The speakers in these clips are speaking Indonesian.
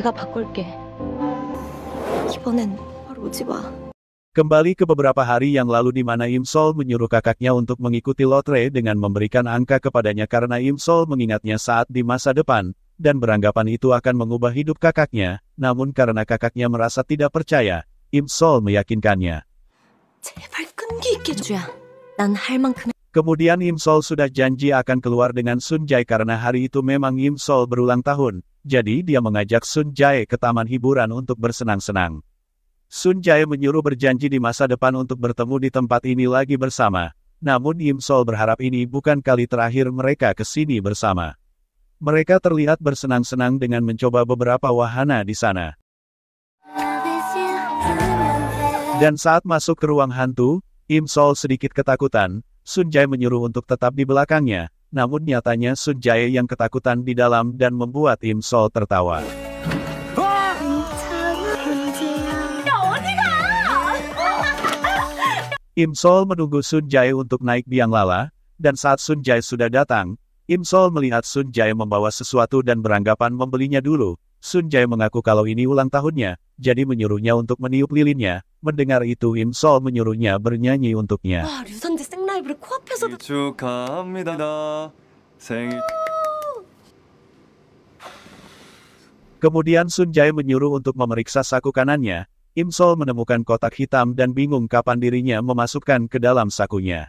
내가 바꿀게. 이번엔 오지 마. Kembali ke beberapa hari yang lalu di mana Im Sol menyuruh kakaknya untuk mengikuti lotre dengan memberikan angka kepadanya karena Im Sol mengingatnya saat di masa depan, dan beranggapan itu akan mengubah hidup kakaknya, namun karena kakaknya merasa tidak percaya, Im Sol meyakinkannya. 제발 끈기 있게 Kemudian Im Sol sudah janji akan keluar dengan Sun Jae karena hari itu memang Im Sol berulang tahun, jadi dia mengajak Sun Jae ke taman hiburan untuk bersenang-senang. Sun Jae menyuruh berjanji di masa depan untuk bertemu di tempat ini lagi bersama, namun Im Sol berharap ini bukan kali terakhir mereka ke sini bersama. Mereka terlihat bersenang-senang dengan mencoba beberapa wahana di sana. Dan saat masuk ke ruang hantu, Im Sol sedikit ketakutan, Sun Jae menyuruh untuk tetap di belakangnya, namun nyatanya Sun Jae yang ketakutan di dalam dan membuat Im Sol tertawa. Im Sol menunggu Sun Jae untuk naik biang lala, dan saat Sun Jae sudah datang, Im Sol melihat Sun Jae membawa sesuatu dan beranggapan membelinya dulu. Sun Jae mengaku kalau ini ulang tahunnya, jadi menyuruhnya untuk meniup lilinnya. Mendengar itu Im Sol menyuruhnya bernyanyi untuknya. Wah, 라이브를 코앞에서 축하합니다. 생일 Kemudian Sun Jae menyuruh untuk memeriksa saku kanannya. Im Sol menemukan kotak hitam dan bingung kapan dirinya memasukkan ke dalam sakunya.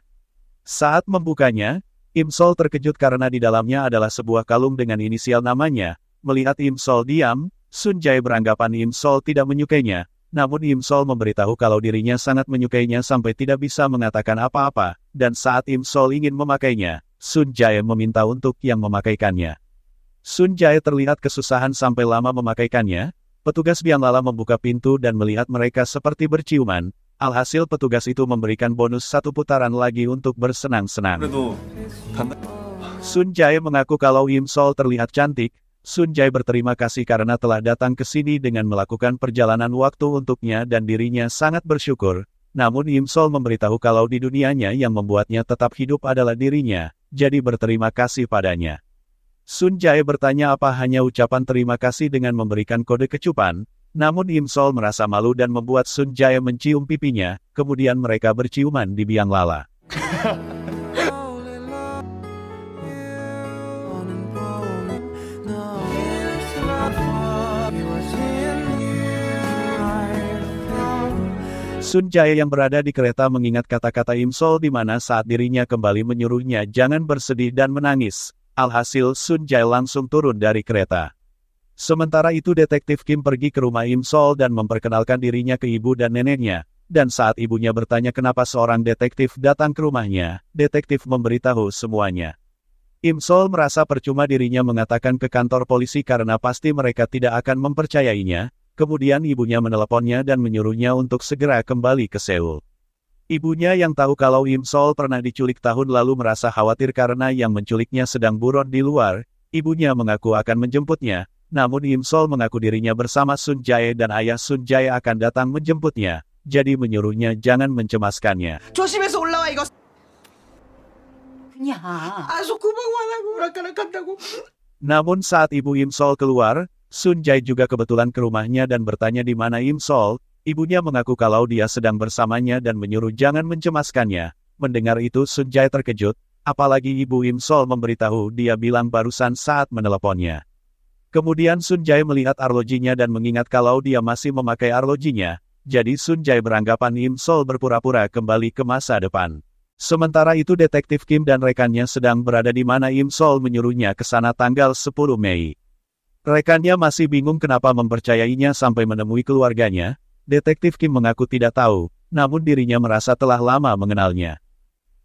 Saat membukanya, Im Sol terkejut karena di dalamnya adalah sebuah kalung dengan inisial namanya. Melihat Im Sol diam, Sun Jae beranggapan Im Sol tidak menyukainya, namun Im Sol memberitahu kalau dirinya sangat menyukainya sampai tidak bisa mengatakan apa-apa, dan saat Im Sol ingin memakainya, Sun Jae meminta untuk yang memakaikannya. Sun Jae terlihat kesusahan sampai lama memakaikannya, petugas Biang Lala membuka pintu dan melihat mereka seperti berciuman, alhasil petugas itu memberikan bonus satu putaran lagi untuk bersenang-senang. Sun Jae mengaku kalau Im Sol terlihat cantik, Sun Jai berterima kasih karena telah datang ke sini dengan melakukan perjalanan waktu untuknya dan dirinya sangat bersyukur, namun Im Sol memberitahu kalau di dunianya yang membuatnya tetap hidup adalah dirinya, jadi berterima kasih padanya. Sun Jai bertanya apa hanya ucapan terima kasih dengan memberikan kode kecupan, namun Im Sol merasa malu dan membuat Sun Jai mencium pipinya, kemudian mereka berciuman di biang lala. Sun Jae yang berada di kereta mengingat kata-kata Im Sol di mana saat dirinya kembali menyuruhnya jangan bersedih dan menangis. Alhasil Sun Jae langsung turun dari kereta. Sementara itu detektif Kim pergi ke rumah Im Sol dan memperkenalkan dirinya ke ibu dan neneknya. Dan saat ibunya bertanya kenapa seorang detektif datang ke rumahnya, detektif memberitahu semuanya. Im Sol merasa percuma dirinya mengatakan ke kantor polisi karena pasti mereka tidak akan mempercayainya, Kemudian ibunya meneleponnya dan menyuruhnya untuk segera kembali ke Seoul. Ibunya yang tahu kalau Im Sol pernah diculik tahun lalu merasa khawatir karena yang menculiknya sedang buron di luar, ibunya mengaku akan menjemputnya, namun Im Sol mengaku dirinya bersama Sun Jae dan ayah Sun Jae akan datang menjemputnya, jadi menyuruhnya jangan mencemaskannya. Namun saat ibu Im Sol keluar, Sun Jai juga kebetulan ke rumahnya dan bertanya di mana Im Sol, ibunya mengaku kalau dia sedang bersamanya dan menyuruh jangan mencemaskannya. Mendengar itu Sun Jai terkejut, apalagi ibu Im Sol memberitahu dia bilang barusan saat meneleponnya. Kemudian Sun Jai melihat arlojinya dan mengingat kalau dia masih memakai arlojinya, jadi Sun Jai beranggapan Im Sol berpura-pura kembali ke masa depan. Sementara itu detektif Kim dan rekannya sedang berada di mana Im Sol menyuruhnya ke sana tanggal 10 Mei. Rekannya masih bingung kenapa mempercayainya sampai menemui keluarganya, detektif Kim mengaku tidak tahu, namun dirinya merasa telah lama mengenalnya.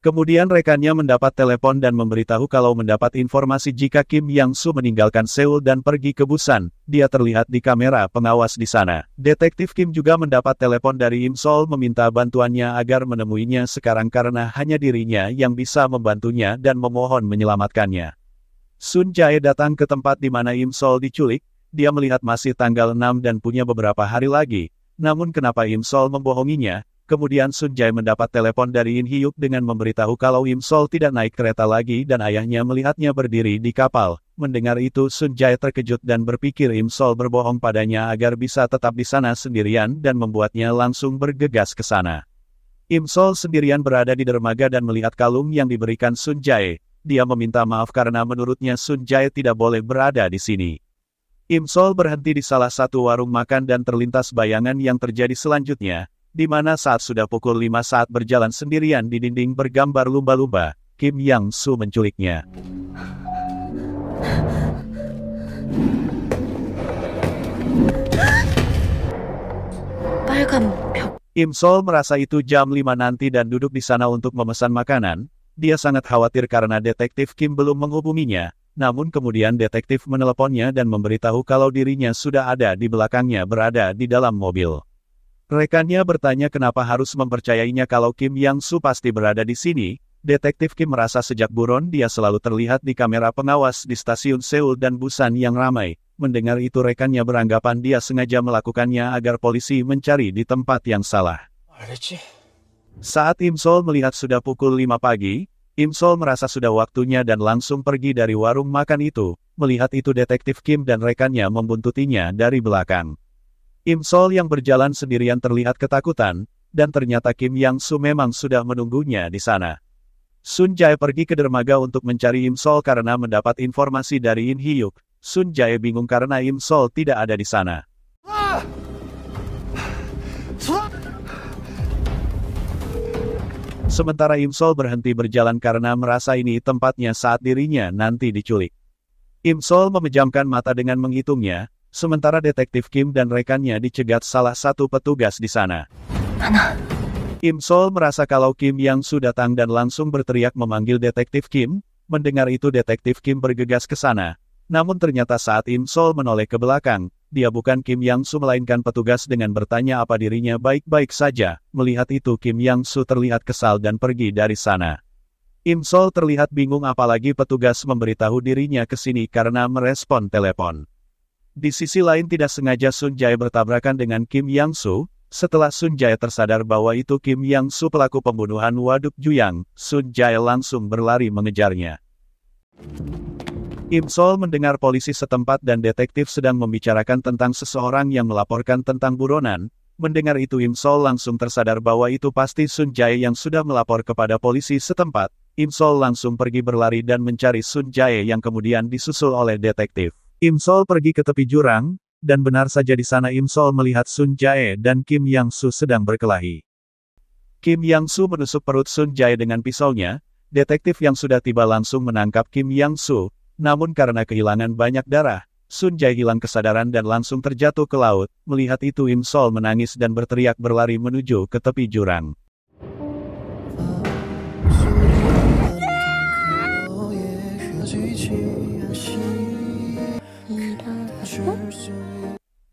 Kemudian rekannya mendapat telepon dan memberitahu kalau mendapat informasi jika Kim Yang Su meninggalkan Seoul dan pergi ke Busan, dia terlihat di kamera pengawas di sana. Detektif Kim juga mendapat telepon dari Im Sol meminta bantuannya agar menemuinya sekarang karena hanya dirinya yang bisa membantunya dan memohon menyelamatkannya. Sun Jae datang ke tempat di mana Im Sol diculik, dia melihat masih tanggal 6 dan punya beberapa hari lagi, namun kenapa Im Sol membohonginya, kemudian Sun Jae mendapat telepon dari In Hyuk dengan memberitahu kalau Im Sol tidak naik kereta lagi dan ayahnya melihatnya berdiri di kapal. Mendengar itu Sun Jae terkejut dan berpikir Im Sol berbohong padanya agar bisa tetap di sana sendirian dan membuatnya langsung bergegas ke sana. Im Sol sendirian berada di dermaga dan melihat kalung yang diberikan Sun Jae, dia meminta maaf karena menurutnya Sun Jae tidak boleh berada di sini. Im Sol berhenti di salah satu warung makan dan terlintas bayangan yang terjadi selanjutnya, di mana saat sudah pukul 5 saat berjalan sendirian di dinding bergambar lumba-lumba, Kim Yang Su menculiknya. Im Sol merasa itu jam 5 nanti dan duduk di sana untuk memesan makanan, dia sangat khawatir karena detektif Kim belum menghubunginya, namun kemudian detektif meneleponnya dan memberitahu kalau dirinya sudah ada di belakangnya berada di dalam mobil. Rekannya bertanya kenapa harus mempercayainya kalau Kim Yang Su pasti berada di sini, Detektif Kim merasa sejak buron dia selalu terlihat di kamera pengawas di stasiun Seoul dan Busan yang ramai. Mendengar itu rekannya beranggapan dia sengaja melakukannya agar polisi mencari di tempat yang salah. Saat Imsol melihat sudah pukul 5 pagi, Imsol merasa sudah waktunya dan langsung pergi dari warung makan itu, melihat itu detektif Kim dan rekannya membuntutinya dari belakang. Imsol yang berjalan sendirian terlihat ketakutan, dan ternyata Kim Yang Su memang sudah menunggunya di sana. Sun Jae pergi ke dermaga untuk mencari Im Sol karena mendapat informasi dari In Hyuk. Sun Jae bingung karena Im Sol tidak ada di sana. Sementara Im Sol berhenti berjalan karena merasa ini tempatnya saat dirinya nanti diculik. Im Sol memejamkan mata dengan menghitungnya, sementara detektif Kim dan rekannya dicegat salah satu petugas di sana. Im Sol merasa kalau Kim yang sudah datang dan langsung berteriak memanggil detektif Kim, mendengar itu detektif Kim bergegas ke sana. Namun ternyata saat Im Sol menoleh ke belakang, dia bukan Kim Yang Su melainkan petugas dengan bertanya apa dirinya baik-baik saja. Melihat itu Kim Yang Su terlihat kesal dan pergi dari sana. Im Sol terlihat bingung apalagi petugas memberitahu dirinya ke sini karena merespon telepon. Di sisi lain tidak sengaja Sun Jae bertabrakan dengan Kim Yang Su, setelah Sun Jae tersadar bahwa itu Kim Yang Su pelaku pembunuhan Waduk Juyang, Sun Jae langsung berlari mengejarnya. Im Sol mendengar polisi setempat dan detektif sedang membicarakan tentang seseorang yang melaporkan tentang buronan. Mendengar itu Im Sol langsung tersadar bahwa itu pasti Sun Jae yang sudah melapor kepada polisi setempat. Im Sol langsung pergi berlari dan mencari Sun Jae yang kemudian disusul oleh detektif. Im Sol pergi ke tepi jurang, dan benar saja di sana Im Sol melihat Sun Jae dan Kim Yang Su sedang berkelahi. Kim Yang Su menusuk perut Sun Jae dengan pisaunya, detektif yang sudah tiba langsung menangkap Kim Yang Su, namun karena kehilangan banyak darah, Sun Jai hilang kesadaran dan langsung terjatuh ke laut. Melihat itu Im Sol menangis dan berteriak berlari menuju ke tepi jurang.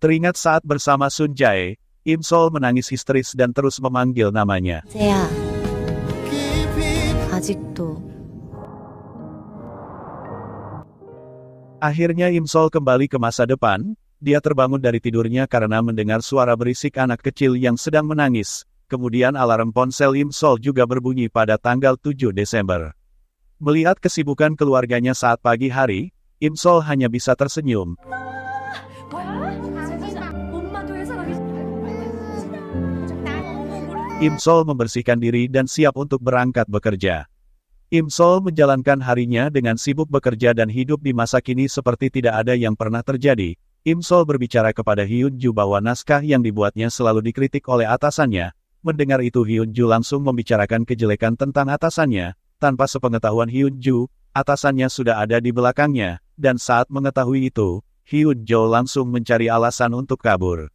Teringat saat bersama Sun Jae, Im Sol menangis histeris dan terus memanggil namanya. Akhirnya Imsol kembali ke masa depan, dia terbangun dari tidurnya karena mendengar suara berisik anak kecil yang sedang menangis. Kemudian alarm ponsel Imsol juga berbunyi pada tanggal 7 Desember. Melihat kesibukan keluarganya saat pagi hari, Imsol hanya bisa tersenyum. Imsol membersihkan diri dan siap untuk berangkat bekerja. Im Sol menjalankan harinya dengan sibuk bekerja dan hidup di masa kini seperti tidak ada yang pernah terjadi. Im Sol berbicara kepada Hyun Ju bahwa naskah yang dibuatnya selalu dikritik oleh atasannya. Mendengar itu Hyun Ju langsung membicarakan kejelekan tentang atasannya. Tanpa sepengetahuan Hyun Ju, atasannya sudah ada di belakangnya, dan saat mengetahui itu, Hyun Jo langsung mencari alasan untuk kabur.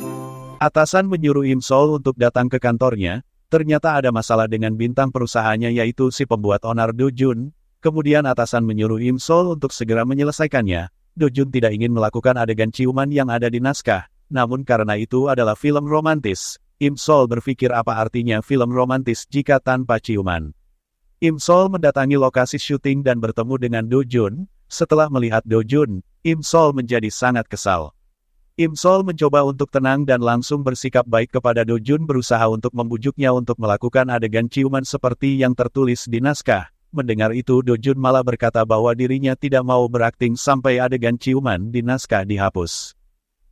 Thank you. Atasan menyuruh Im Sol untuk datang ke kantornya, ternyata ada masalah dengan bintang perusahaannya yaitu si pembuat onar Do Jun, kemudian atasan menyuruh Im Sol untuk segera menyelesaikannya. Do Jun tidak ingin melakukan adegan ciuman yang ada di naskah, namun karena itu adalah film romantis. Im Sol berpikir apa artinya film romantis jika tanpa ciuman. Im Sol mendatangi lokasi syuting dan bertemu dengan Do Jun, setelah melihat Do Jun, Im Sol menjadi sangat kesal. Im Sol mencoba untuk tenang dan langsung bersikap baik kepada Do Jun berusaha untuk membujuknya untuk melakukan adegan ciuman seperti yang tertulis di naskah. Mendengar itu Do Jun malah berkata bahwa dirinya tidak mau berakting sampai adegan ciuman di naskah dihapus.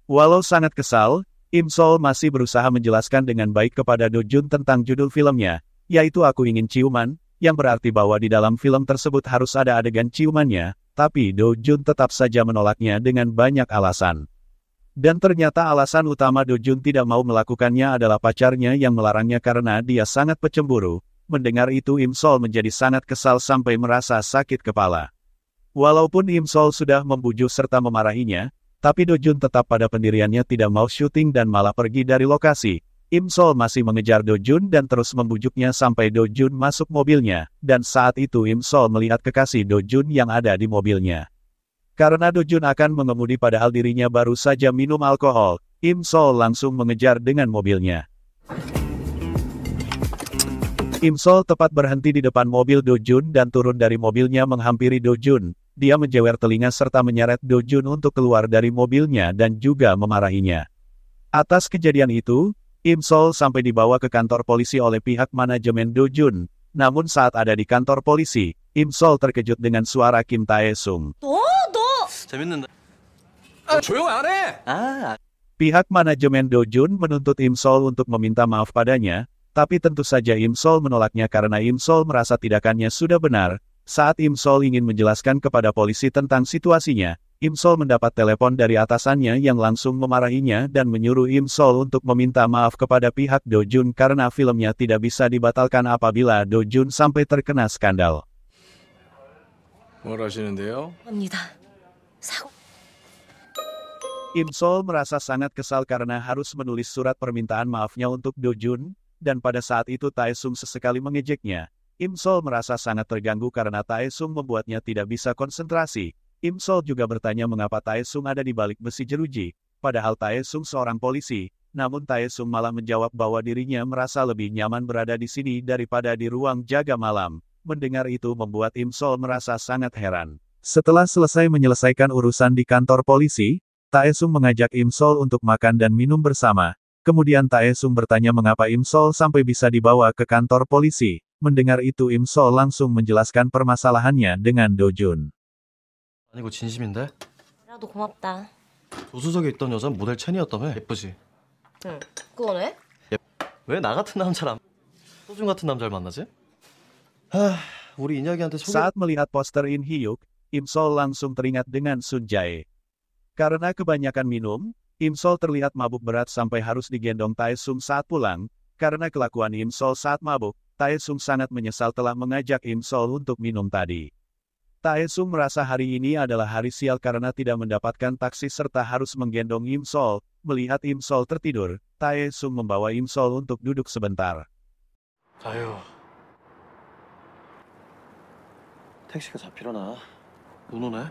Walau sangat kesal, Im Sol masih berusaha menjelaskan dengan baik kepada Do Jun tentang judul filmnya, yaitu Aku Ingin Ciuman, yang berarti bahwa di dalam film tersebut harus ada adegan ciumannya, tapi Do Jun tetap saja menolaknya dengan banyak alasan. Dan ternyata alasan utama Dojun tidak mau melakukannya adalah pacarnya yang melarangnya karena dia sangat pecemburu. Mendengar itu Im Sol menjadi sangat kesal sampai merasa sakit kepala. Walaupun Im Sol sudah membujuk serta memarahinya, tapi Dojun tetap pada pendiriannya tidak mau syuting dan malah pergi dari lokasi. Im Sol masih mengejar Dojun dan terus membujuknya sampai Dojun masuk mobilnya, dan saat itu Im Sol melihat kekasih Dojun yang ada di mobilnya. Karena Dojun akan mengemudi padahal dirinya baru saja minum alkohol, Im Sol langsung mengejar dengan mobilnya. Im Sol tepat berhenti di depan mobil Dojun dan turun dari mobilnya menghampiri Dojun. Dia menjewer telinga serta menyeret Dojun untuk keluar dari mobilnya dan juga memarahinya. Atas kejadian itu, Im Sol sampai dibawa ke kantor polisi oleh pihak manajemen Dojun. Namun saat ada di kantor polisi, Im Sol terkejut dengan suara Kim Tae Sung. Tuh? Pihak manajemen Dojun menuntut Im Sol untuk meminta maaf padanya, tapi tentu saja Im Sol menolaknya karena Im Sol merasa tindakannya sudah benar. Saat Im Sol ingin menjelaskan kepada polisi tentang situasinya, Im Sol mendapat telepon dari atasannya yang langsung memarahinya dan menyuruh Im Sol untuk meminta maaf kepada pihak Dojun karena filmnya tidak bisa dibatalkan apabila Dojun sampai terkena skandal. 하시는데요? Sahu. Im Sol merasa sangat kesal karena harus menulis surat permintaan maafnya untuk Do Jun, dan pada saat itu Taesung sesekali mengejeknya. Im Sol merasa sangat terganggu karena Taesung membuatnya tidak bisa konsentrasi. Im Sol juga bertanya mengapa Taesung ada di balik besi jeruji, padahal Taesung seorang polisi, namun Taesung malah menjawab bahwa dirinya merasa lebih nyaman berada di sini daripada di ruang jaga malam. Mendengar itu membuat Im Sol merasa sangat heran. Setelah selesai menyelesaikan urusan di kantor polisi, Taesung mengajak Im Sol untuk makan dan minum bersama. Kemudian Taesung bertanya mengapa Im Sol sampai bisa dibawa ke kantor polisi. Mendengar itu Im Sol langsung menjelaskan permasalahannya dengan Dojun. 아니 진심인데? 나도 고맙다. 조수석에 있던 모델 첸이었다며? 예쁘지? 응. 그건 왜? 같은 소중 같은 남자를 만나지? 하... 우리 인혁이한테 소개... Saat melihat poster In Hyuk, Im Sol langsung teringat dengan Sun Jae. Karena kebanyakan minum, Im Sol terlihat mabuk berat sampai harus digendong Tae Sung saat pulang, karena kelakuan Im Sol saat mabuk, Tae Sung sangat menyesal telah mengajak Im Sol untuk minum tadi. Tae Sung merasa hari ini adalah hari sial karena tidak mendapatkan taksi serta harus menggendong Im Sol. Melihat Im Sol tertidur, Tae Sung membawa Im Sol untuk duduk sebentar. taksi 잡히려나? Eh?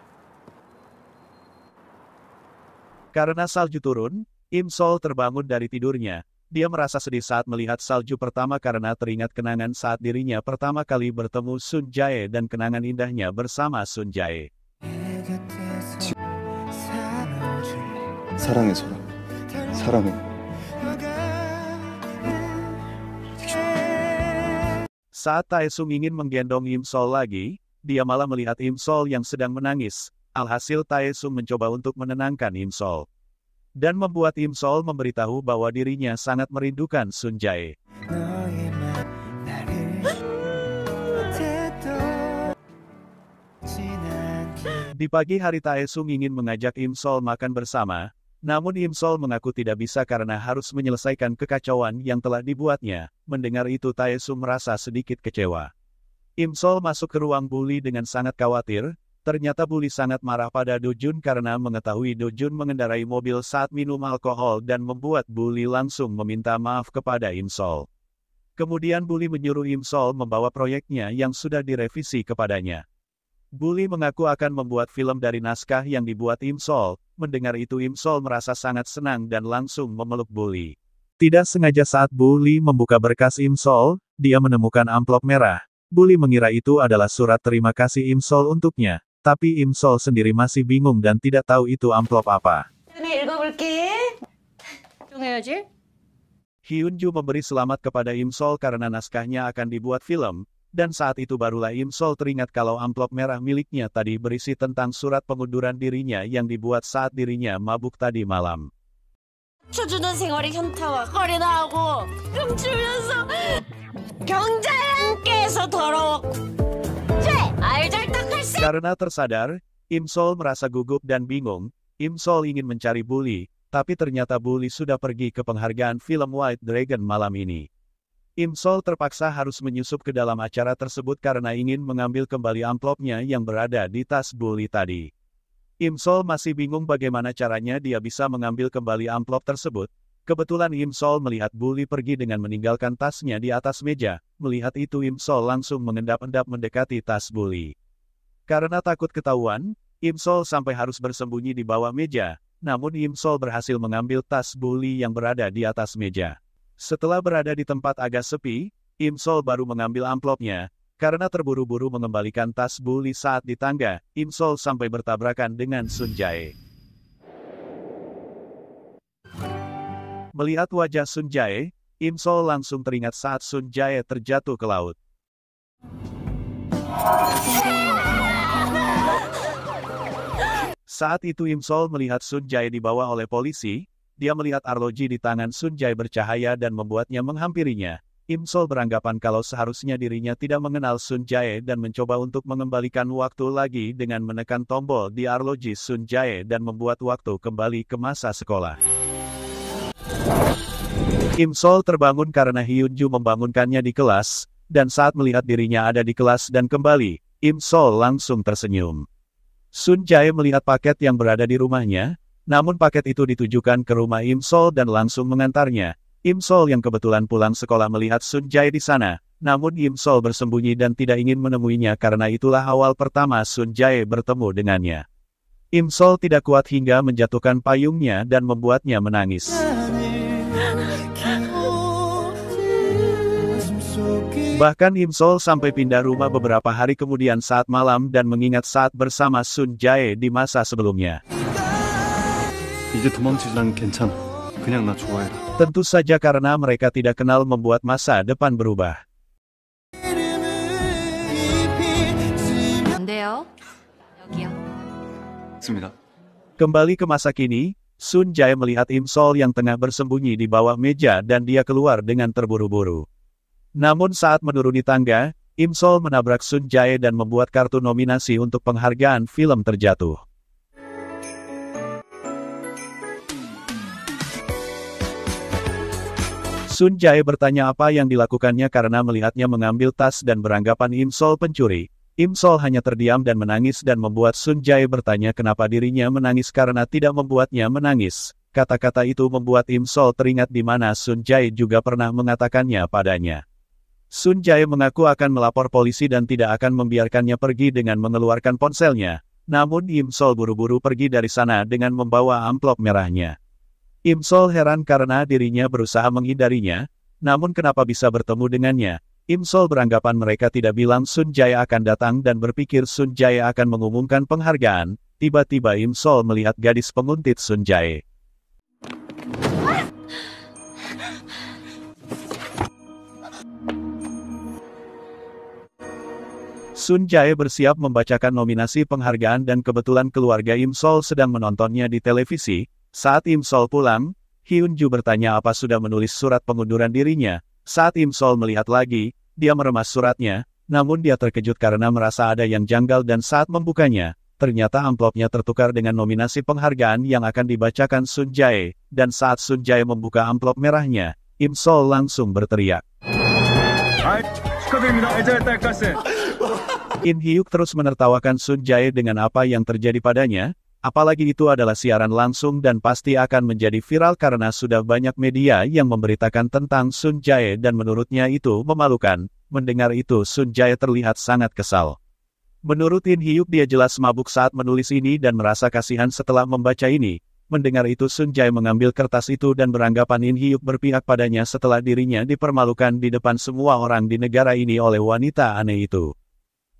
Karena salju turun, Im Sol terbangun dari tidurnya. Dia merasa sedih saat melihat salju pertama karena teringat kenangan saat dirinya pertama kali bertemu Sun Jae dan kenangan indahnya bersama Sun Jae. Ya, ya. Saat 소라. Sung Saat Taesung ingin menggendong Im Sol lagi, dia malah melihat Im Sol yang sedang menangis. Alhasil Tae Sung mencoba untuk menenangkan Im Sol. Dan membuat Im Sol memberitahu bahwa dirinya sangat merindukan Sun Jae. Di pagi hari Tae Sung ingin mengajak Im Sol makan bersama, namun Im Sol mengaku tidak bisa karena harus menyelesaikan kekacauan yang telah dibuatnya. Mendengar itu Tae Sung merasa sedikit kecewa. Imsol masuk ke ruang Buli dengan sangat khawatir, ternyata Buli sangat marah pada Dojun karena mengetahui Dojun mengendarai mobil saat minum alkohol dan membuat Buli langsung meminta maaf kepada Imsol. Kemudian Buli menyuruh Imsol membawa proyeknya yang sudah direvisi kepadanya. Buli mengaku akan membuat film dari naskah yang dibuat Imsol, mendengar itu Imsol merasa sangat senang dan langsung memeluk Buli. Tidak sengaja saat Buli membuka berkas Imsol, dia menemukan amplop merah, Bully mengira itu adalah surat terima kasih Im Sol untuknya, tapi Im Sol sendiri masih bingung dan tidak tahu itu amplop apa. Hyunju memberi selamat kepada Im Sol karena naskahnya akan dibuat film, dan saat itu barulah Im Sol teringat kalau amplop merah miliknya tadi berisi tentang surat pengunduran dirinya yang dibuat saat dirinya mabuk tadi malam. Karena tersadar, Im Sol merasa gugup dan bingung. Im Sol ingin mencari Bully, tapi ternyata Bully sudah pergi ke penghargaan film White Dragon malam ini. Im Sol terpaksa harus menyusup ke dalam acara tersebut karena ingin mengambil kembali amplopnya yang berada di tas Bully tadi. Im Sol masih bingung bagaimana caranya dia bisa mengambil kembali amplop tersebut, Kebetulan Im Sol melihat Bully pergi dengan meninggalkan tasnya di atas meja, melihat itu Im Sol langsung mengendap-endap mendekati tas Bully. Karena takut ketahuan, Im Sol sampai harus bersembunyi di bawah meja, namun Im Sol berhasil mengambil tas Bully yang berada di atas meja. Setelah berada di tempat agak sepi, Im Sol baru mengambil amplopnya, karena terburu-buru mengembalikan tas Bully saat di tangga, Im Sol sampai bertabrakan dengan Sun Jae. Melihat wajah Sun Jae, Im Sol langsung teringat saat Sun Jae terjatuh ke laut. Saat itu Im Sol melihat Sun Jae dibawa oleh polisi, dia melihat arloji di tangan Sun Jae bercahaya dan membuatnya menghampirinya. Im Sol beranggapan kalau seharusnya dirinya tidak mengenal Sun Jae dan mencoba untuk mengembalikan waktu lagi dengan menekan tombol di arloji Sun Jae dan membuat waktu kembali ke masa sekolah. Im Sol terbangun karena Hyun Ju membangunkannya di kelas, dan saat melihat dirinya ada di kelas dan kembali, Im Sol langsung tersenyum. Sun Jae melihat paket yang berada di rumahnya, namun paket itu ditujukan ke rumah Im Sol dan langsung mengantarnya. Im Sol yang kebetulan pulang sekolah melihat Sun Jae di sana, namun Im Sol bersembunyi dan tidak ingin menemuinya karena itulah awal pertama Sun Jae bertemu dengannya. Im Sol tidak kuat hingga menjatuhkan payungnya dan membuatnya menangis. Bahkan Im Sol sampai pindah rumah beberapa hari kemudian saat malam dan mengingat saat bersama Sun Jae di masa sebelumnya. Tentu saja karena mereka tidak kenal membuat masa depan berubah. Kembali ke masa kini, Sun Jae melihat Im Sol yang tengah bersembunyi di bawah meja dan dia keluar dengan terburu-buru. Namun saat menuruni tangga, Im Sol menabrak Sun Jae dan membuat kartu nominasi untuk penghargaan film terjatuh. Sun Jae bertanya apa yang dilakukannya karena melihatnya mengambil tas dan beranggapan Im Sol pencuri. Im Sol hanya terdiam dan menangis dan membuat Sun Jae bertanya kenapa dirinya menangis karena tidak membuatnya menangis. Kata-kata itu membuat Im Sol teringat di mana Sun Jae juga pernah mengatakannya padanya. Sun Jae mengaku akan melapor polisi dan tidak akan membiarkannya pergi dengan mengeluarkan ponselnya, namun Im Sol buru-buru pergi dari sana dengan membawa amplop merahnya. Im Sol heran karena dirinya berusaha menghindarinya, namun kenapa bisa bertemu dengannya? Im Sol beranggapan mereka tidak bilang Sun Jae akan datang dan berpikir Sun Jae akan mengumumkan penghargaan, tiba-tiba Im Sol melihat gadis penguntit Sun Jae. What? Sun Jae bersiap membacakan nominasi penghargaan dan kebetulan keluarga Im Sol sedang menontonnya di televisi. Saat Im Sol pulang, Hyun Ju bertanya apa sudah menulis surat pengunduran dirinya. Saat Im Sol melihat lagi, dia meremas suratnya, namun dia terkejut karena merasa ada yang janggal dan saat membukanya, ternyata amplopnya tertukar dengan nominasi penghargaan yang akan dibacakan Sun Jae, dan saat Sun Jae membuka amplop merahnya, Im Sol langsung berteriak. In Hyuk terus menertawakan Sun Jae dengan apa yang terjadi padanya, apalagi itu adalah siaran langsung dan pasti akan menjadi viral karena sudah banyak media yang memberitakan tentang Sun Jae dan menurutnya itu memalukan. Mendengar itu Sun Jae terlihat sangat kesal. Menurut In Hyuk dia jelas mabuk saat menulis ini dan merasa kasihan setelah membaca ini. Mendengar itu Sun Jae mengambil kertas itu dan beranggapan In Hyuk berpihak padanya setelah dirinya dipermalukan di depan semua orang di negara ini oleh wanita aneh itu.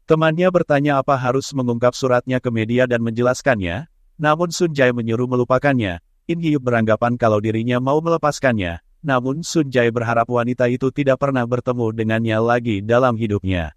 Temannya bertanya apa harus mengungkap suratnya ke media dan menjelaskannya, namun Sun Jae menyuruh melupakannya. In beranggapan kalau dirinya mau melepaskannya, namun Sun Jae berharap wanita itu tidak pernah bertemu dengannya lagi dalam hidupnya.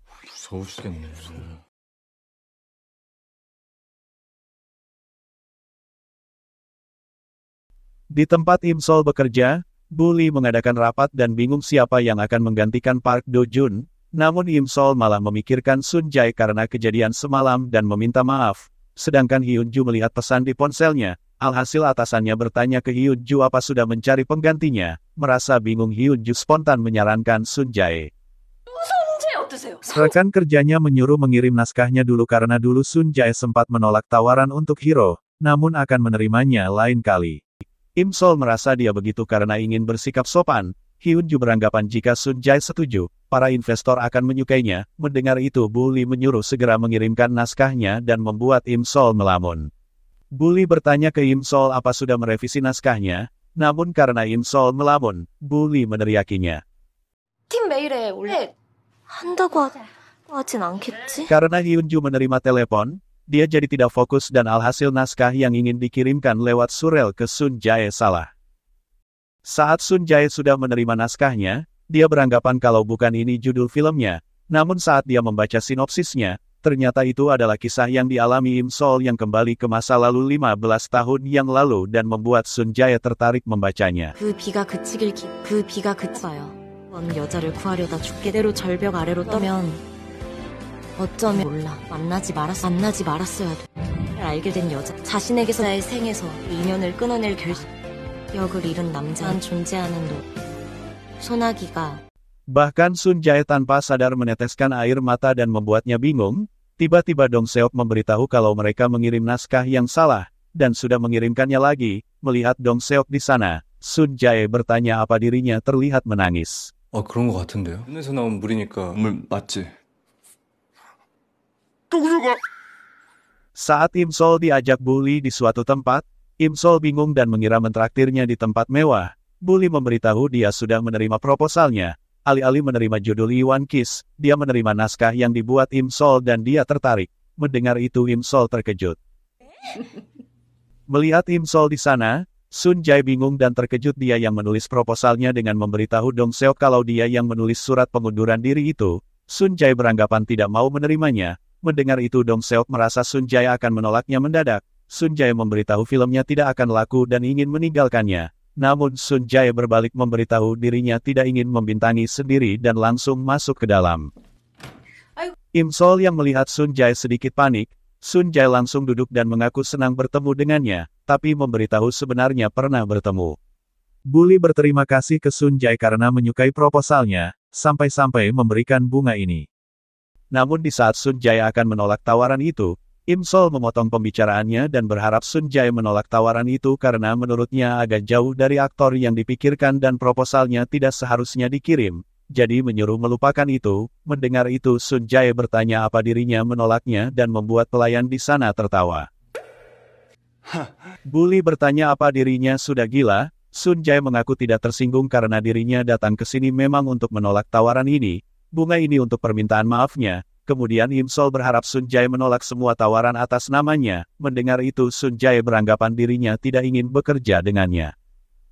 Di tempat Im Sol bekerja, Bully mengadakan rapat dan bingung siapa yang akan menggantikan Park Do Jun, namun Im Sol malah memikirkan Sun Jae karena kejadian semalam dan meminta maaf. Sedangkan Hyun Ju melihat pesan di ponselnya, alhasil atasannya bertanya ke Hyun Ju apa sudah mencari penggantinya, merasa bingung Hyun Ju spontan menyarankan Sun Jae. Rekan kerjanya menyuruh mengirim naskahnya dulu karena dulu Sun Jae sempat menolak tawaran untuk Hiro, namun akan menerimanya lain kali. Im Sol merasa dia begitu karena ingin bersikap sopan, Hyun Ju beranggapan jika Sun Jae setuju, para investor akan menyukainya. Mendengar itu Bully menyuruh segera mengirimkan naskahnya dan membuat Im Sol melamun. Bully bertanya ke Im Sol apa sudah merevisi naskahnya, namun karena Im Sol melamun, Bully meneriakinya. Karena Hyun Ju menerima telepon, dia jadi tidak fokus dan alhasil naskah yang ingin dikirimkan lewat surel ke Sun Jae salah. Saat Sun Jae sudah menerima naskahnya, dia beranggapan kalau bukan ini judul filmnya, namun saat dia membaca sinopsisnya, ternyata itu adalah kisah yang dialami Im Sol yang kembali ke masa lalu 15 tahun yang lalu dan membuat Sun Jae tertarik membacanya. 역을 잃은 남자는 존재하는 노. 소나기가 Bahkan Sun Jae tanpa sadar meneteskan air mata dan membuatnya bingung, tiba-tiba Dong Seok memberitahu kalau mereka mengirim naskah yang salah, dan sudah mengirimkannya lagi, melihat Dong Seok di sana, Sun Jae bertanya apa dirinya terlihat menangis. Oh, 그런 것 같은데요? 눈에서 나온 물이니까 물 맞지? Saat Im Sol diajak Bully di suatu tempat, Im Sol bingung dan mengira mentraktirnya di tempat mewah. Bully memberitahu dia sudah menerima proposalnya. Alih-alih menerima judul Iwan Kiss, dia menerima naskah yang dibuat Im Sol dan dia tertarik. Mendengar itu Im Sol terkejut. Melihat Im Sol di sana, Sun Jae bingung dan terkejut dia yang menulis proposalnya dengan memberitahu Dong Seok kalau dia yang menulis surat pengunduran diri itu. Sun Jae beranggapan tidak mau menerimanya. Mendengar itu Dong Seok merasa Sun Jae akan menolaknya mendadak. Sun Jae memberitahu filmnya tidak akan laku dan ingin meninggalkannya. Namun Sun Jae berbalik memberitahu dirinya tidak ingin membintangi sendiri dan langsung masuk ke dalam. Im Sol yang melihat Sun Jae sedikit panik, Sun Jae langsung duduk dan mengaku senang bertemu dengannya, tapi memberitahu sebenarnya pernah bertemu. Buli berterima kasih ke Sun Jae karena menyukai proposalnya, sampai-sampai memberikan bunga ini. Namun di saat Sun Jae akan menolak tawaran itu, Im memotong pembicaraannya dan berharap Sun Jae menolak tawaran itu karena menurutnya agak jauh dari aktor yang dipikirkan dan proposalnya tidak seharusnya dikirim. Jadi menyuruh melupakan itu, mendengar itu Sun Jae bertanya apa dirinya menolaknya dan membuat pelayan di sana tertawa. Bully bertanya apa dirinya sudah gila, Sun Jae mengaku tidak tersinggung karena dirinya datang ke sini memang untuk menolak tawaran ini, bunga ini untuk permintaan maafnya, Kemudian Im Sol berharap Sun Jae menolak semua tawaran atas namanya, mendengar itu Sun Jae beranggapan dirinya tidak ingin bekerja dengannya.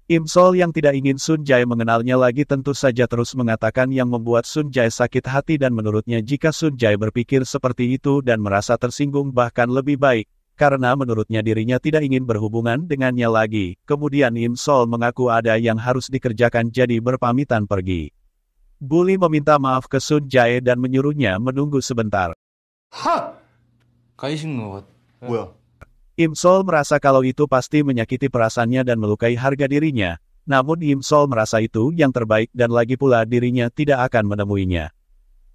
Im Sol yang tidak ingin Sun Jae mengenalnya lagi tentu saja terus mengatakan yang membuat Sun Jae sakit hati dan menurutnya jika Sun Jae berpikir seperti itu dan merasa tersinggung bahkan lebih baik, karena menurutnya dirinya tidak ingin berhubungan dengannya lagi. Kemudian Im Sol mengaku ada yang harus dikerjakan jadi berpamitan pergi. Bully meminta maaf ke Sun Jae dan menyuruhnya menunggu sebentar. Ha! Well. Im Sol merasa kalau itu pasti menyakiti perasaannya dan melukai harga dirinya, namun Im Sol merasa itu yang terbaik dan lagi pula dirinya tidak akan menemuinya.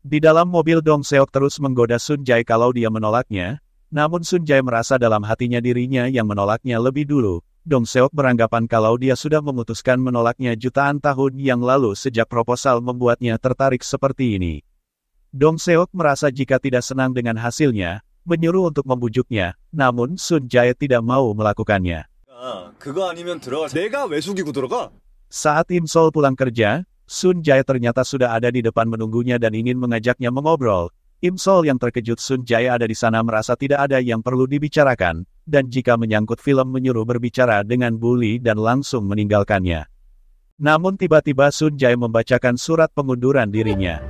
Di dalam mobil Dong Seok terus menggoda Sun Jae kalau dia menolaknya, namun Sun Jae merasa dalam hatinya dirinya yang menolaknya lebih dulu, Dong Seok beranggapan kalau dia sudah memutuskan menolaknya jutaan tahun yang lalu sejak proposal membuatnya tertarik seperti ini. Dong Seok merasa jika tidak senang dengan hasilnya, menyuruh untuk membujuknya, namun Sun Jae tidak mau melakukannya. Saat Im Sol pulang kerja, Sun Jae ternyata sudah ada di depan menunggunya dan ingin mengajaknya mengobrol, Im Sol yang terkejut Sun Jaya ada di sana merasa tidak ada yang perlu dibicarakan, dan jika menyangkut film menyuruh berbicara dengan Bully dan langsung meninggalkannya. Namun tiba-tiba Sun Jaya membacakan surat pengunduran dirinya.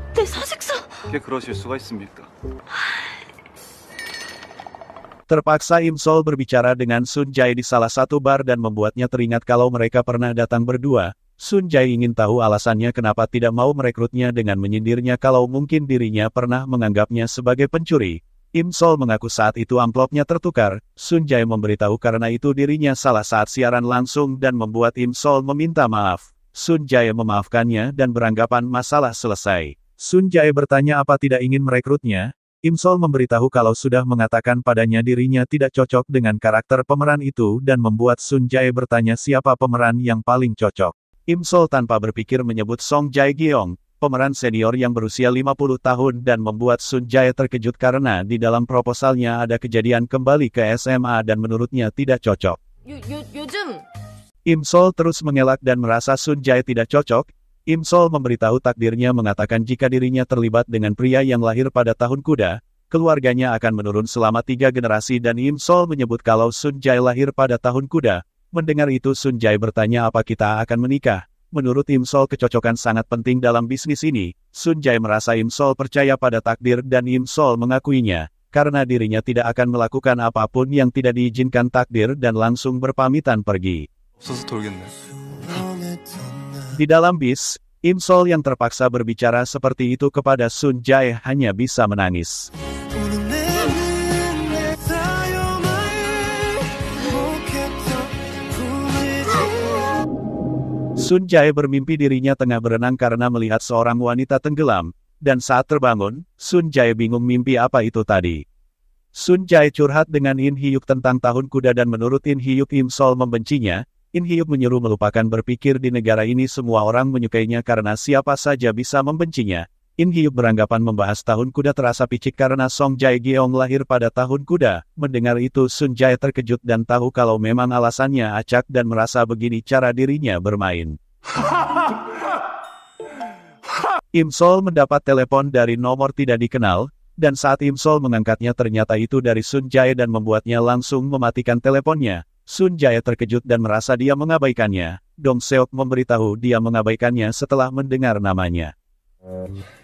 Terpaksa Im Sol berbicara dengan Sun Jai di salah satu bar dan membuatnya teringat kalau mereka pernah datang berdua, Sun Jai ingin tahu alasannya kenapa tidak mau merekrutnya dengan menyindirnya kalau mungkin dirinya pernah menganggapnya sebagai pencuri. Im Sol mengaku saat itu amplopnya tertukar, Sun Jai memberitahu karena itu dirinya salah saat siaran langsung dan membuat Im Sol meminta maaf. Sun Jai memaafkannya dan beranggapan masalah selesai. Sun Jai bertanya apa tidak ingin merekrutnya, Im Sol memberitahu kalau sudah mengatakan padanya dirinya tidak cocok dengan karakter pemeran itu dan membuat Sun Jai bertanya siapa pemeran yang paling cocok. Im Sol tanpa berpikir menyebut Song Jae Gyeong, pemeran senior yang berusia 50 tahun dan membuat Sun Jae terkejut karena di dalam proposalnya ada kejadian kembali ke SMA dan menurutnya tidak cocok. Im Sol terus mengelak dan merasa Sun Jae tidak cocok, Im Sol memberitahu takdirnya mengatakan jika dirinya terlibat dengan pria yang lahir pada tahun kuda, keluarganya akan menurun selama tiga generasi dan Im Sol menyebut kalau Sun Jae lahir pada tahun kuda, Mendengar itu Sun Jai bertanya apa kita akan menikah. Menurut Im Sol kecocokan sangat penting dalam bisnis ini. Sun Jai merasa Im Sol percaya pada takdir dan Im Sol mengakuinya. Karena dirinya tidak akan melakukan apapun yang tidak diizinkan takdir dan langsung berpamitan pergi. Di dalam bis, Im Sol yang terpaksa berbicara seperti itu kepada Sun Jae hanya bisa menangis. Sun Jae bermimpi dirinya tengah berenang karena melihat seorang wanita tenggelam, dan saat terbangun, Sun Jae bingung mimpi apa itu tadi. Sun Jae curhat dengan In Hyuk tentang tahun kuda dan menurut In Hyuk Im Sol membencinya, In Hyuk menyuruh melupakan berpikir di negara ini semua orang menyukainya karena siapa saja bisa membencinya, In Hyuk beranggapan membahas tahun kuda terasa picik karena Song Jae Geong lahir pada tahun kuda. Mendengar itu Sun Jae terkejut dan tahu kalau memang alasannya acak dan merasa begini cara dirinya bermain. Im Sol mendapat telepon dari nomor tidak dikenal, dan saat Im Sol mengangkatnya ternyata itu dari Sun Jae dan membuatnya langsung mematikan teleponnya. Sun Jae terkejut dan merasa dia mengabaikannya. Dong Seok memberitahu dia mengabaikannya setelah mendengar namanya. Eh,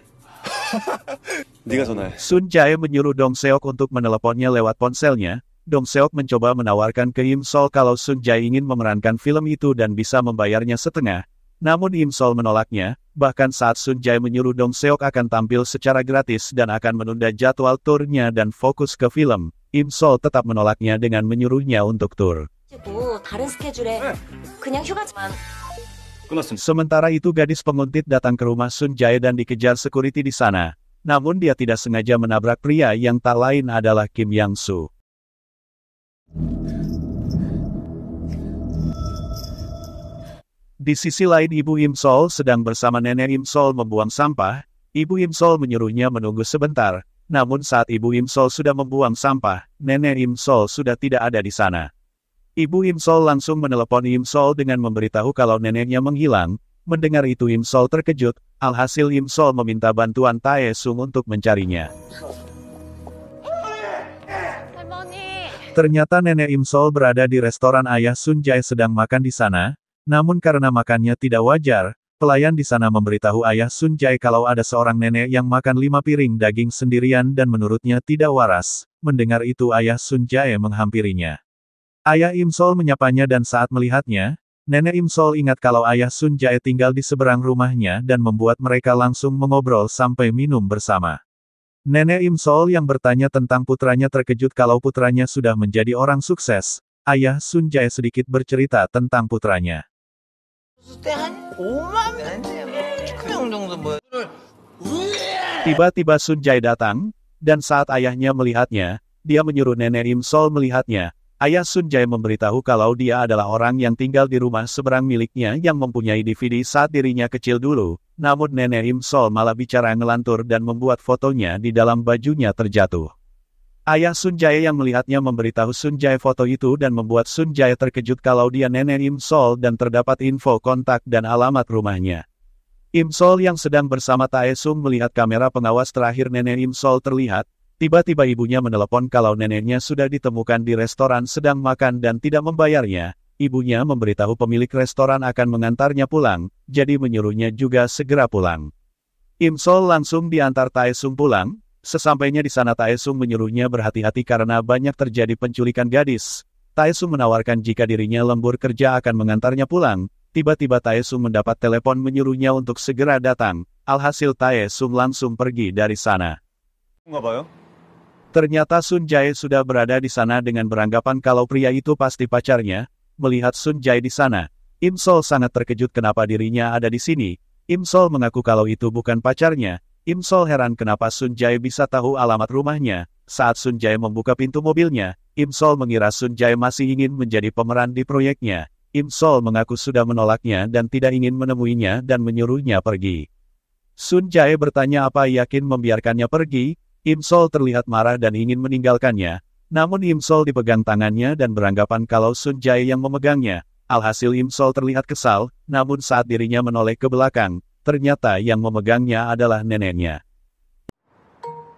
Sun Jae menyuruh Dong Seok untuk meneleponnya lewat ponselnya. Dong Seok mencoba menawarkan ke Im Sol kalau Sun Jae ingin memerankan film itu dan bisa membayarnya setengah. Namun Im Sol menolaknya, bahkan saat Sun Jae menyuruh Dong Seok akan tampil secara gratis dan akan menunda jadwal turnya dan fokus ke film. Im Sol tetap menolaknya dengan menyuruhnya untuk tur. Sementara itu gadis penguntit datang ke rumah Sun Jae dan dikejar security di sana. Namun dia tidak sengaja menabrak pria yang tak lain adalah Kim Yang Su. Di sisi lain Ibu Im Sol sedang bersama nenek Im Sol membuang sampah. Ibu Im Sol menyuruhnya menunggu sebentar. Namun saat Ibu Im Sol sudah membuang sampah, nenek Im Sol sudah tidak ada di sana. Ibu Imsol langsung menelepon Imsol dengan memberitahu kalau neneknya menghilang. Mendengar itu Imsol terkejut, alhasil Imsol meminta bantuan Tae Sung untuk mencarinya. Ternyata nenek Imsol berada di restoran ayah Sun Jae sedang makan di sana, namun karena makannya tidak wajar, Pelayan di sana memberitahu ayah Sun Jae kalau ada seorang nenek yang makan lima piring daging sendirian dan menurutnya tidak waras. Mendengar itu ayah Sun Jae menghampirinya. Ayah Im Sol menyapanya dan saat melihatnya, Nenek Im Sol ingat kalau ayah Sun Jae tinggal di seberang rumahnya dan membuat mereka langsung mengobrol sampai minum bersama. Nenek Im Sol yang bertanya tentang putranya terkejut kalau putranya sudah menjadi orang sukses, ayah Sun Jae sedikit bercerita tentang putranya. Tiba-tiba Sun Jae datang, dan saat ayahnya melihatnya, dia menyuruh Nenek Im Sol melihatnya, Ayah Sun Jae memberitahu kalau dia adalah orang yang tinggal di rumah seberang miliknya yang mempunyai DVD saat dirinya kecil dulu, namun nenek Im Sol malah bicara ngelantur dan membuat fotonya di dalam bajunya terjatuh. Ayah Sun Jae yang melihatnya memberitahu Sun Jae foto itu dan membuat Sun Jae terkejut kalau dia nenek Im Sol dan terdapat info kontak dan alamat rumahnya. Im Sol yang sedang bersama Tae Sung melihat kamera pengawas terakhir nenek Im Sol terlihat, Tiba-tiba ibunya menelepon kalau neneknya sudah ditemukan di restoran sedang makan dan tidak membayarnya. Ibunya memberitahu pemilik restoran akan mengantarnya pulang, jadi menyuruhnya juga segera pulang. Im Sol langsung diantar Taesung pulang. Sesampainya di sana Taesung menyuruhnya berhati-hati karena banyak terjadi penculikan gadis. Taesung menawarkan jika dirinya lembur kerja akan mengantarnya pulang. Tiba-tiba Taesung mendapat telepon menyuruhnya untuk segera datang. Alhasil Taesung langsung pergi dari sana. Ternyata Sun Jae sudah berada di sana dengan beranggapan kalau pria itu pasti pacarnya. Melihat Sun Jae di sana, Im Sol sangat terkejut kenapa dirinya ada di sini. Im Sol mengaku kalau itu bukan pacarnya. Im Sol heran kenapa Sun Jae bisa tahu alamat rumahnya. Saat Sun Jae membuka pintu mobilnya, Im Sol mengira Sun Jae masih ingin menjadi pemeran di proyeknya. Im Sol mengaku sudah menolaknya dan tidak ingin menemuinya dan menyuruhnya pergi. Sun Jae bertanya apa yakin membiarkannya pergi, Imsol terlihat marah dan ingin meninggalkannya, namun Imsol dipegang tangannya dan beranggapan kalau Sun Jae yang memegangnya. Alhasil Imsol terlihat kesal, namun saat dirinya menoleh ke belakang, ternyata yang memegangnya adalah neneknya.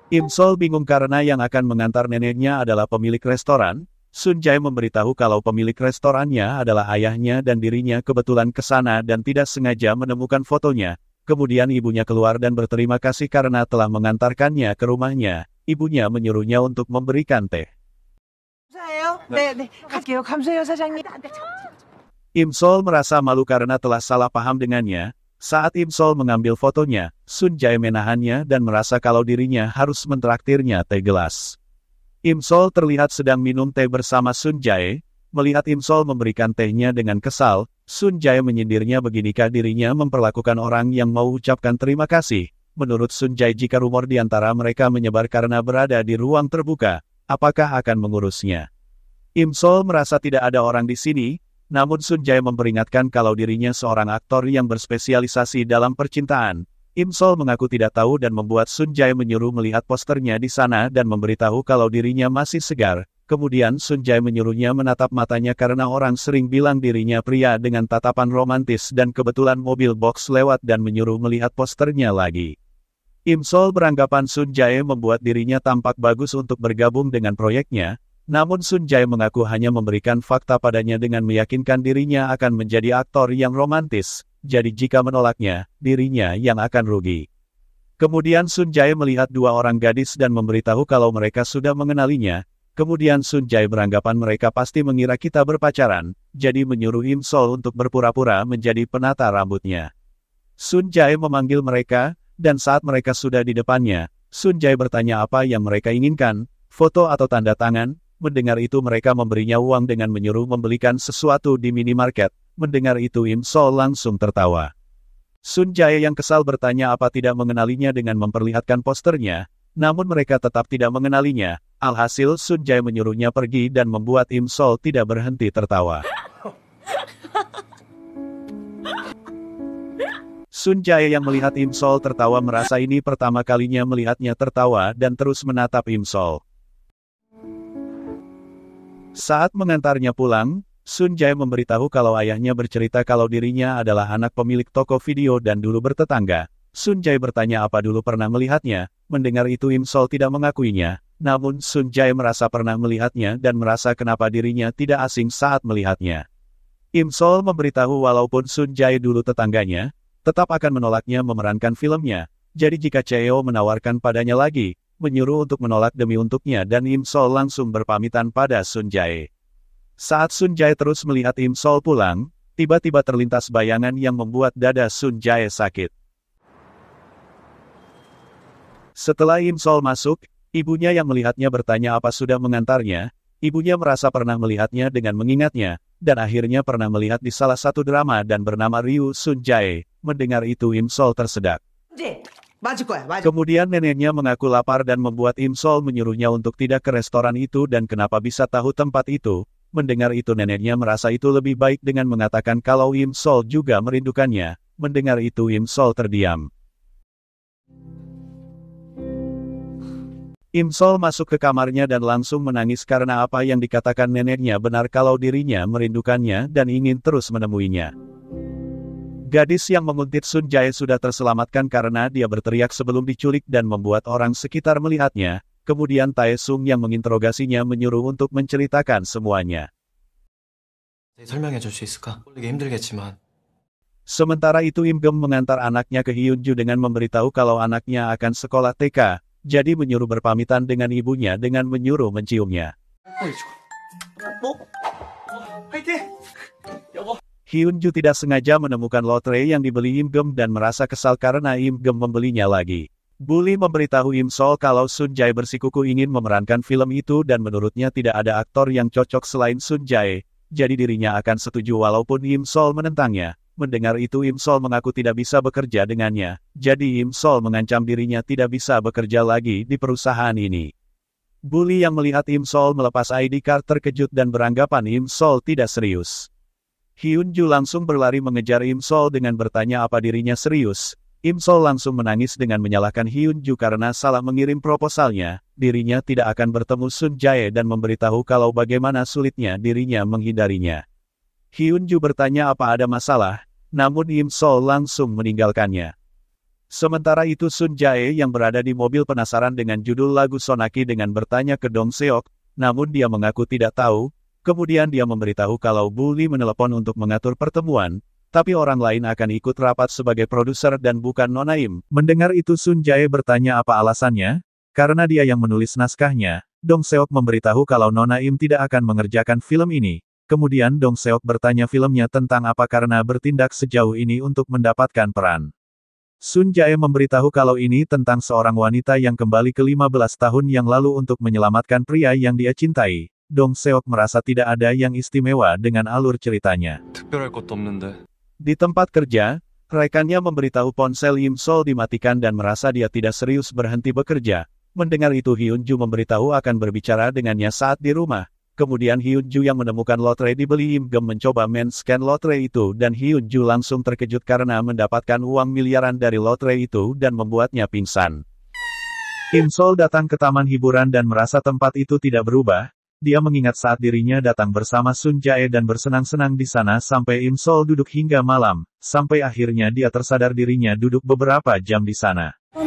Imsol bingung karena yang akan mengantar neneknya adalah pemilik restoran, Sun Jae memberitahu kalau pemilik restorannya adalah ayahnya dan dirinya kebetulan ke sana dan tidak sengaja menemukan fotonya, Kemudian ibunya keluar dan berterima kasih karena telah mengantarkannya ke rumahnya. Ibunya menyuruhnya untuk memberikan teh. Im Sol merasa malu karena telah salah paham dengannya. Saat Im Sol mengambil fotonya, Sun Jae menahannya dan merasa kalau dirinya harus mentraktirnya teh gelas. Im Sol terlihat sedang minum teh bersama Sun Jae, Melihat Im Sol memberikan tehnya dengan kesal, Sun Jae menyindirnya beginikah dirinya memperlakukan orang yang mau ucapkan terima kasih. Menurut Sun Jae jika rumor di antara mereka menyebar karena berada di ruang terbuka, apakah akan mengurusnya? Im Sol merasa tidak ada orang di sini, namun Sun Jae memperingatkan kalau dirinya seorang aktor yang berspesialisasi dalam percintaan, Im Sol mengaku tidak tahu dan membuat Sun Jae menyuruh melihat posternya di sana dan memberitahu kalau dirinya masih segar. Kemudian Sun Jai menyuruhnya menatap matanya karena orang sering bilang dirinya pria dengan tatapan romantis dan kebetulan mobil box lewat dan menyuruh melihat posternya lagi. Im Sol beranggapan Sun Jai membuat dirinya tampak bagus untuk bergabung dengan proyeknya, namun Sun Jai mengaku hanya memberikan fakta padanya dengan meyakinkan dirinya akan menjadi aktor yang romantis, jadi jika menolaknya, dirinya yang akan rugi. Kemudian Sun Jai melihat dua orang gadis dan memberitahu kalau mereka sudah mengenalinya, Kemudian Sun Jai beranggapan mereka pasti mengira kita berpacaran, jadi menyuruh Im Sol untuk berpura-pura menjadi penata rambutnya. Sun Jai memanggil mereka, dan saat mereka sudah di depannya, Sun Jai bertanya apa yang mereka inginkan, foto atau tanda tangan, mendengar itu mereka memberinya uang dengan menyuruh membelikan sesuatu di minimarket, mendengar itu Im Sol langsung tertawa. Sun Jai yang kesal bertanya apa tidak mengenalinya dengan memperlihatkan posternya, namun mereka tetap tidak mengenalinya. Alhasil Sun Jae menyuruhnya pergi dan membuat Im Sol tidak berhenti tertawa. Sun Jae yang melihat Im Sol tertawa merasa ini pertama kalinya melihatnya tertawa dan terus menatap Im Sol. Saat mengantarnya pulang, Sun Jae memberitahu kalau ayahnya bercerita kalau dirinya adalah anak pemilik toko video dan dulu bertetangga, Sun Jai bertanya apa dulu pernah melihatnya, mendengar itu Im Sol tidak mengakuinya, namun Sun Jai merasa pernah melihatnya dan merasa kenapa dirinya tidak asing saat melihatnya. Im Sol memberitahu walaupun Sun Jai dulu tetangganya, tetap akan menolaknya memerankan filmnya, jadi jika CEO menawarkan padanya lagi, menyuruh untuk menolak demi untuknya dan Im Sol langsung berpamitan pada Sun Jai. Saat Sun Jai terus melihat Im Sol pulang, tiba-tiba terlintas bayangan yang membuat dada Sun Jai sakit. Setelah Im Sol masuk, ibunya yang melihatnya bertanya apa sudah mengantarnya, ibunya merasa pernah melihatnya dengan mengingatnya, dan akhirnya pernah melihat di salah satu drama dan bernama Ryu Sun Jae. Mendengar itu Im Sol tersedak. Kemudian neneknya mengaku lapar dan membuat Im Sol menyuruhnya untuk tidak ke restoran itu dan kenapa bisa tahu tempat itu. Mendengar itu neneknya merasa itu lebih baik dengan mengatakan kalau Im Sol juga merindukannya. Mendengar itu Im Sol terdiam. Im Sol masuk ke kamarnya dan langsung menangis karena apa yang dikatakan neneknya benar kalau dirinya merindukannya dan ingin terus menemuinya. Gadis yang menguntit Sun Jae sudah terselamatkan karena dia berteriak sebelum diculik dan membuat orang sekitar melihatnya, kemudian Tae Sung yang menginterogasinya menyuruh untuk menceritakan semuanya. Sementara itu Im Gem mengantar anaknya ke Hyun Ju dengan memberitahu kalau anaknya akan sekolah TK, jadi menyuruh berpamitan dengan ibunya dengan menyuruh menciumnya. Ya Hyunju tidak sengaja menemukan lotre yang dibeli Im Gem dan merasa kesal karena Im Gem membelinya lagi. Bully memberitahu Im Sol kalau Sun Jae bersikuku ingin memerankan film itu dan menurutnya tidak ada aktor yang cocok selain Sun Jae, jadi dirinya akan setuju walaupun Im Sol menentangnya. Mendengar itu Im Sol mengaku tidak bisa bekerja dengannya, jadi Im Sol mengancam dirinya tidak bisa bekerja lagi di perusahaan ini. Bully yang melihat Im Sol melepas ID card terkejut dan beranggapan Im Sol tidak serius. Hyun Ju langsung berlari mengejar Im Sol dengan bertanya apa dirinya serius. Im Sol langsung menangis dengan menyalahkan Hyun Ju karena salah mengirim proposalnya, dirinya tidak akan bertemu Sun Jae dan memberitahu kalau bagaimana sulitnya dirinya menghindarinya. Hyunju bertanya apa ada masalah, namun Im Sol langsung meninggalkannya. Sementara itu Sun Jae yang berada di mobil penasaran dengan judul lagu Sonaki dengan bertanya ke Dong Seok, namun dia mengaku tidak tahu, kemudian dia memberitahu kalau Bully menelepon untuk mengatur pertemuan, tapi orang lain akan ikut rapat sebagai produser dan bukan Nona Im. Mendengar itu Sun Jae bertanya apa alasannya, karena dia yang menulis naskahnya, Dong Seok memberitahu kalau Nona Im tidak akan mengerjakan film ini, Kemudian Dong Seok bertanya filmnya tentang apa karena bertindak sejauh ini untuk mendapatkan peran. Sun Jae memberitahu kalau ini tentang seorang wanita yang kembali ke 15 tahun yang lalu untuk menyelamatkan pria yang dia cintai. Dong Seok merasa tidak ada yang istimewa dengan alur ceritanya. Di tempat kerja, rekannya memberitahu ponsel Yim Sol dimatikan dan merasa dia tidak serius berhenti bekerja. Mendengar itu Hyun Ju memberitahu akan berbicara dengannya saat di rumah. Kemudian Hyun Ju yang menemukan lotre dibeli Im Gem mencoba men-scan lotre itu dan Hyun Ju langsung terkejut karena mendapatkan uang miliaran dari lotre itu dan membuatnya pingsan. Im Sol datang ke taman hiburan dan merasa tempat itu tidak berubah. Dia mengingat saat dirinya datang bersama Sun Jae dan bersenang-senang di sana sampai Im Sol duduk hingga malam, sampai akhirnya dia tersadar dirinya duduk beberapa jam di sana. Oh,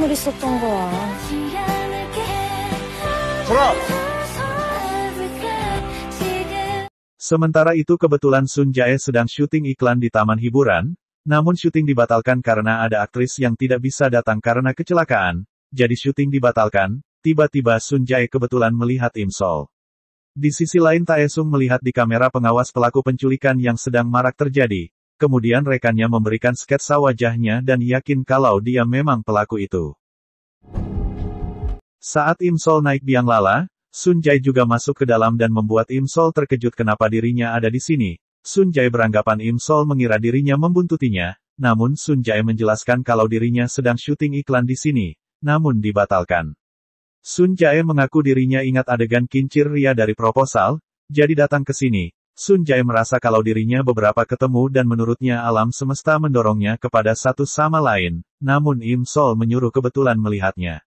Sementara itu kebetulan Sun Jae sedang syuting iklan di taman hiburan, namun syuting dibatalkan karena ada aktris yang tidak bisa datang karena kecelakaan, jadi syuting dibatalkan, tiba-tiba Sun Jae kebetulan melihat Im Sol. Di sisi lain Tae Sung melihat di kamera pengawas pelaku penculikan yang sedang marak terjadi, kemudian rekannya memberikan sketsa wajahnya dan yakin kalau dia memang pelaku itu. Saat Im Sol naik biang lala, Sun Jai juga masuk ke dalam dan membuat Im Sol terkejut kenapa dirinya ada di sini. Sun Jai beranggapan Im Sol mengira dirinya membuntutinya, namun Sun Jai menjelaskan kalau dirinya sedang syuting iklan di sini, namun dibatalkan. Sun Jai mengaku dirinya ingat adegan kincir Ria dari proposal, jadi datang ke sini. Sun Jai merasa kalau dirinya beberapa ketemu dan menurutnya alam semesta mendorongnya kepada satu sama lain, namun Im Sol menyuruh kebetulan melihatnya.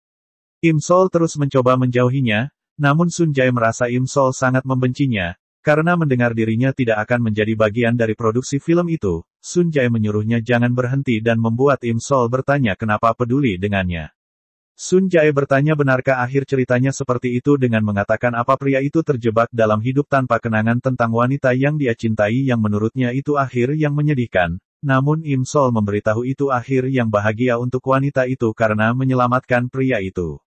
Im Sol terus mencoba menjauhinya, namun Sun Jae merasa Im Sol sangat membencinya, karena mendengar dirinya tidak akan menjadi bagian dari produksi film itu, Sun Jae menyuruhnya jangan berhenti dan membuat Im Sol bertanya kenapa peduli dengannya. Sun Jae bertanya benarkah akhir ceritanya seperti itu dengan mengatakan apa pria itu terjebak dalam hidup tanpa kenangan tentang wanita yang dia cintai yang menurutnya itu akhir yang menyedihkan, namun Im Sol memberitahu itu akhir yang bahagia untuk wanita itu karena menyelamatkan pria itu.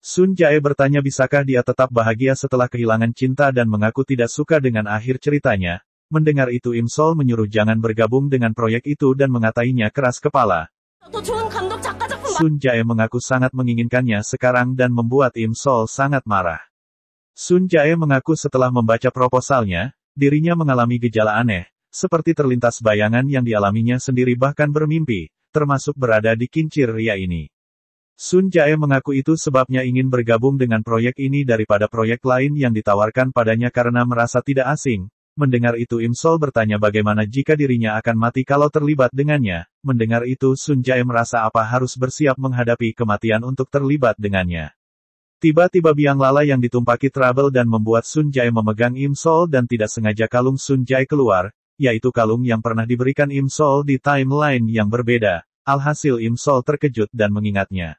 Sun Jae bertanya bisakah dia tetap bahagia setelah kehilangan cinta dan mengaku tidak suka dengan akhir ceritanya. Mendengar itu Im Sol menyuruh jangan bergabung dengan proyek itu dan mengatainya keras kepala. Sun Jae mengaku sangat menginginkannya sekarang dan membuat Im Sol sangat marah. Sun Jae mengaku setelah membaca proposalnya, dirinya mengalami gejala aneh, seperti terlintas bayangan yang dialaminya sendiri bahkan bermimpi, termasuk berada di kincir ria ini. Sun Jae mengaku itu sebabnya ingin bergabung dengan proyek ini daripada proyek lain yang ditawarkan padanya karena merasa tidak asing. Mendengar itu Im Sol bertanya bagaimana jika dirinya akan mati kalau terlibat dengannya. Mendengar itu Sun Jae merasa apa harus bersiap menghadapi kematian untuk terlibat dengannya. Tiba-tiba biang lala yang ditumpaki trouble dan membuat Sun Jae memegang Im Sol dan tidak sengaja kalung Sun Jae keluar, yaitu kalung yang pernah diberikan Im Sol di timeline yang berbeda. Alhasil Im Sol terkejut dan mengingatnya.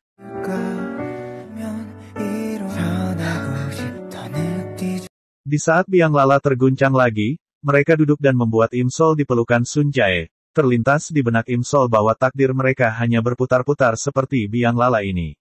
Di saat biang lala terguncang lagi, mereka duduk dan membuat Imsol di pelukan Sun Jae. Terlintas di benak Imsol bahwa takdir mereka hanya berputar-putar seperti biang lala ini.